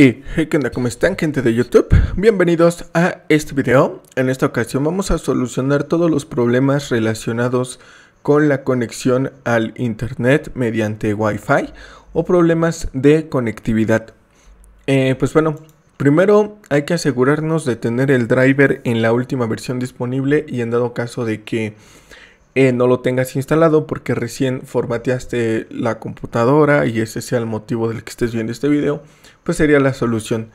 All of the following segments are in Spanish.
Y hey, ¿qué onda? ¿Cómo están gente de YouTube? Bienvenidos a este video. En esta ocasión vamos a solucionar todos los problemas relacionados con la conexión al internet mediante Wi-Fi o problemas de conectividad. Eh, pues bueno, primero hay que asegurarnos de tener el driver en la última versión disponible y en dado caso de que eh, no lo tengas instalado porque recién formateaste la computadora y ese sea el motivo del que estés viendo este video, pues sería la solución.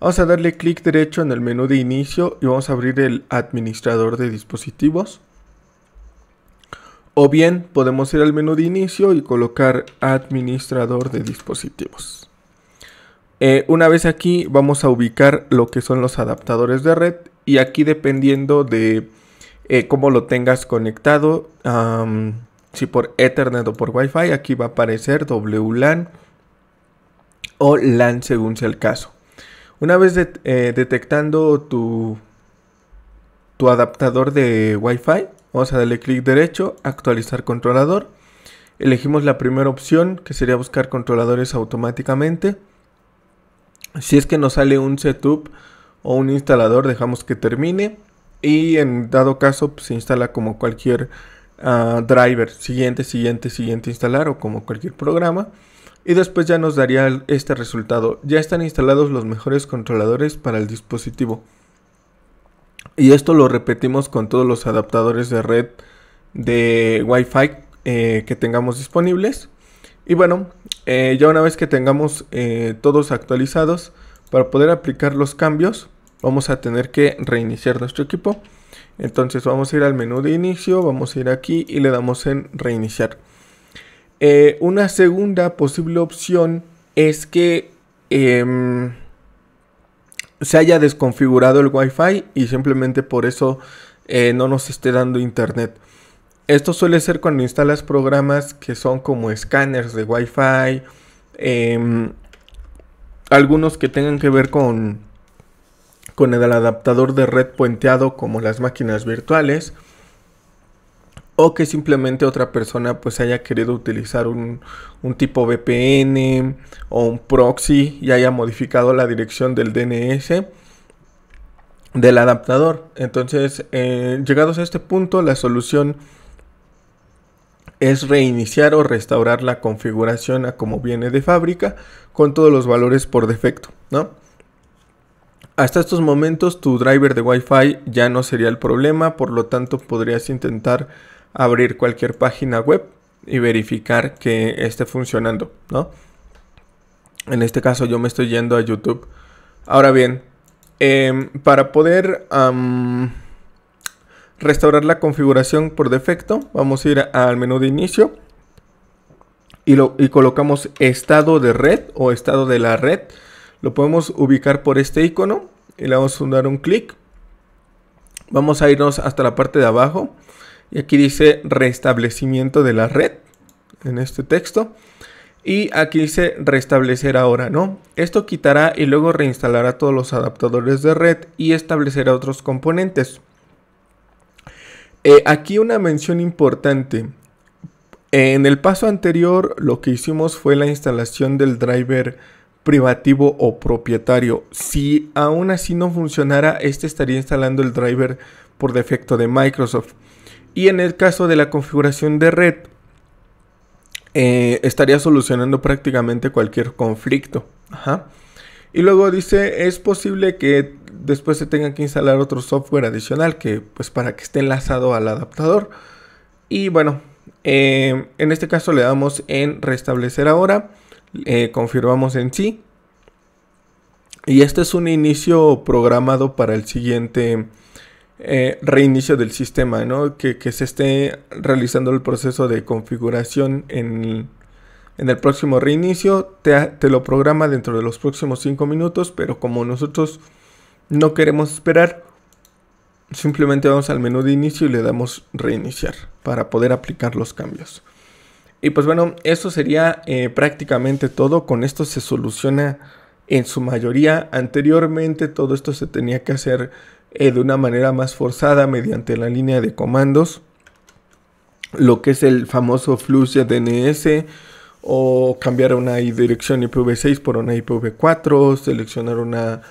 Vamos a darle clic derecho en el menú de inicio y vamos a abrir el administrador de dispositivos. O bien podemos ir al menú de inicio y colocar administrador de dispositivos. Eh, una vez aquí vamos a ubicar lo que son los adaptadores de red y aquí dependiendo de como eh, cómo lo tengas conectado. si por Ethernet o por Wi-Fi, aquí va a aparecer WLAN o LAN según sea el caso. Una vez eh, detectando tu, tu adaptador de Wi-Fi, vamos a darle clic derecho, actualizar controlador. Elegimos la primera opción que sería buscar controladores automáticamente. Si es que nos sale un setup o un instalador, dejamos que termine. Y en dado caso pues, se instala como cualquier ah, driver, siguiente, siguiente, siguiente instalar o como cualquier programa. Y después ya nos daría este resultado. Ya están instalados los mejores controladores para el dispositivo. Y esto lo repetimos con todos los adaptadores de red de Wi-Fi eh, que tengamos disponibles. Y bueno, eh, ya una vez que tengamos eh, todos actualizados, para poder aplicar los cambios, vamos a tener que reiniciar nuestro equipo. Entonces vamos a ir al menú de inicio, vamos a ir aquí y le damos en reiniciar. Eh, una segunda posible opción es que em, se haya desconfigurado el Wi-Fi y simplemente por eso eh, no nos esté dando internet. Esto suele ser cuando instalas programas que son como escáneres de Wi-Fi, em, algunos que tengan que ver con con el adaptador de red puenteado como las máquinas virtuales o que simplemente otra persona pues haya querido utilizar un, tipo VPN o un proxy y haya modificado la dirección del DNS del adaptador. Entonces, eh, llegados a este punto, la solución es reiniciar o restaurar la configuración a como viene de fábrica con todos los valores por defecto, ¿no? Hasta estos momentos tu driver de Wi-Fi ya no sería el problema, por lo tanto podrías intentar abrir cualquier página web y verificar que esté funcionando, ¿no? En este caso yo me estoy yendo a YouTube. Ahora bien, em, para poder restaurar la configuración por defecto, vamos a ir al menú de inicio y colocamos estado de red o estado de la red. Lo podemos ubicar por este icono y le vamos a dar un clic. Vamos a irnos hasta la parte de abajo y aquí dice restablecimiento de la red en este texto. Y aquí dice restablecer ahora, ¿no? Esto quitará y luego reinstalará todos los adaptadores de red y establecerá otros componentes. Eh, aquí una mención importante. En el paso anterior lo que hicimos fue la instalación del driver privativo o propietario. Si aún así no funcionara, este estaría instalando el driver por defecto de Microsoft. Y en el caso de la configuración de red, eh, estaría solucionando prácticamente cualquier conflicto. Y luego dice, es posible que después se tenga que instalar otro software adicional que pues para que esté enlazado al adaptador. Y bueno, eh, en este caso le damos en restablecer ahora. Eh, confirmamos en sí. Y este es un inicio programado para el siguiente eh, reinicio del sistema, Que, que, se esté realizando el proceso de configuración en, el próximo reinicio. Te, te lo programa dentro de los próximos 5 minutos, pero como nosotros no queremos esperar, simplemente vamos al menú de inicio y le damos reiniciar para poder aplicar los cambios. Y pues bueno, eso sería eh, prácticamente todo. Con esto se soluciona en su mayoría. Anteriormente todo esto se tenía que hacer eh, de una manera más forzada mediante la línea de comandos. Lo que es el famoso flux de DNS o cambiar una dirección IPv6 por una IPv4, seleccionar una,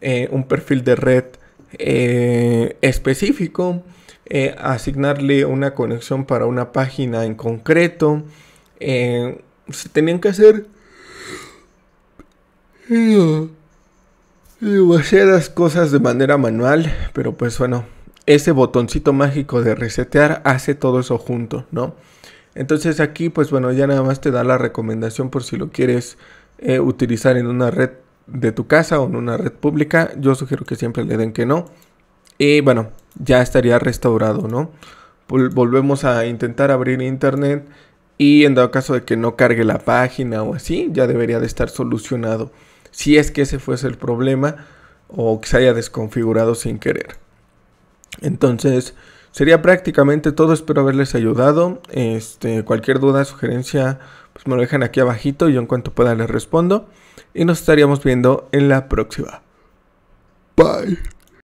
eh, un perfil de red específico. Eh, asignarle una conexión para una página en concreto. Eh, se tenían que hacer eh, demasiadas cosas de manera manual, pero pues bueno, ese botoncito mágico de resetear hace todo eso junto, ¿no? Entonces aquí pues bueno, ya nada más te da la recomendación por si lo quieres utilizar en una red de tu casa o en una red pública. Yo sugiero que siempre le den que no, y bueno, ya estaría restaurado, ¿no? Volvemos a intentar abrir internet y en dado caso de que no cargue la página o así, ya debería de estar solucionado. Si es que ese fuese el problema o que se haya desconfigurado sin querer. Entonces, sería prácticamente todo. Espero haberles ayudado. Este, cualquier duda, sugerencia, pues me lo dejan aquí abajito y yo en cuanto pueda les respondo. Y nos estaríamos viendo en la próxima. Bye.